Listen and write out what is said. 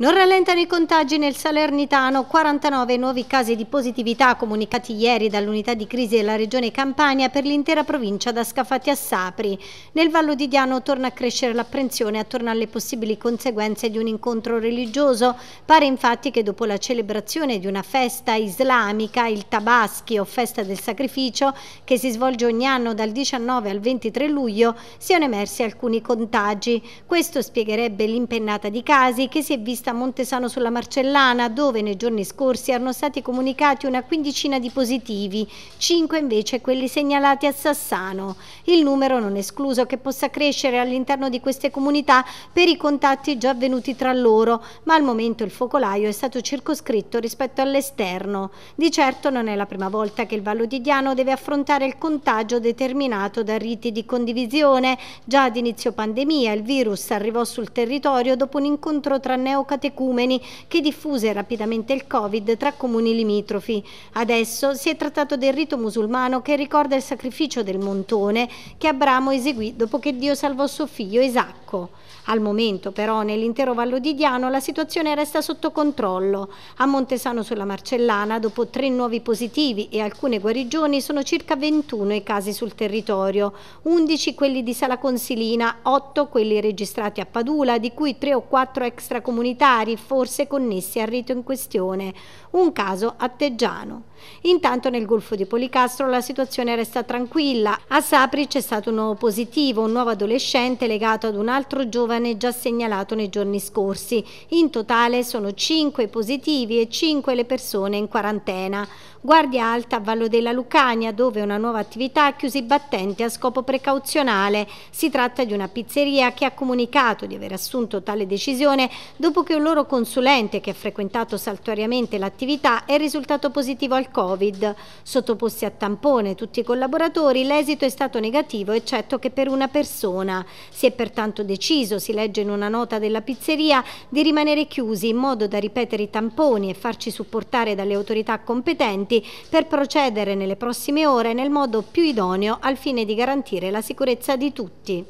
Non rallentano i contagi nel Salernitano, 49 nuovi casi di positività comunicati ieri dall'unità di crisi della regione Campania per l'intera provincia da Scafati a Sapri. Nel Vallo di Diano torna a crescere l'apprensione attorno alle possibili conseguenze di un incontro religioso. Pare infatti che dopo la celebrazione di una festa islamica, il Tabaschi o festa del sacrificio, che si svolge ogni anno dal 19 al 23 luglio, siano emersi alcuni contagi. Questo spiegherebbe l'impennata di casi che si è vista a Montesano sulla Marcellana, dove nei giorni scorsi erano stati comunicati una quindicina di positivi, cinque invece quelli segnalati a Sassano. Il numero non è escluso che possa crescere all'interno di queste comunità per i contatti già avvenuti tra loro, ma al momento il focolaio è stato circoscritto rispetto all'esterno. Di certo non è la prima volta che il Vallo di Diano deve affrontare il contagio determinato da riti di condivisione. Già ad inizio pandemia il virus arrivò sul territorio dopo un incontro tra neocadolici catecumeni che diffuse rapidamente il Covid tra comuni limitrofi. Adesso si è trattato del rito musulmano che ricorda il sacrificio del montone che Abramo eseguì dopo che Dio salvò suo figlio Isacco. Al momento però nell'intero Vallo di Diano la situazione resta sotto controllo. A Montesano sulla Marcellana dopo tre nuovi positivi e alcune guarigioni sono circa 21 i casi sul territorio, 11 quelli di Sala Consilina, 8 quelli registrati a Padula di cui 3 o 4 extracomunità militari, forse connessi al rito in questione, un caso atteggiano. Intanto nel Golfo di Policastro la situazione resta tranquilla. A Sapri c'è stato un nuovo positivo, un nuovo adolescente legato ad un altro giovane già segnalato nei giorni scorsi. In totale sono 5 positivi e 5 le persone in quarantena. Guardia Alta a Vallo della Lucania dove una nuova attività ha chiuso i battenti a scopo precauzionale. Si tratta di una pizzeria che ha comunicato di aver assunto tale decisione dopo che un loro consulente che ha frequentato saltuariamente l'attività è risultato positivo al Covid. Sottoposti a tampone tutti i collaboratori, l'esito è stato negativo eccetto che per una persona. Si è pertanto deciso, si legge in una nota della pizzeria, di rimanere chiusi in modo da ripetere i tamponi e farci supportare dalle autorità competenti per procedere nelle prossime ore nel modo più idoneo al fine di garantire la sicurezza di tutti.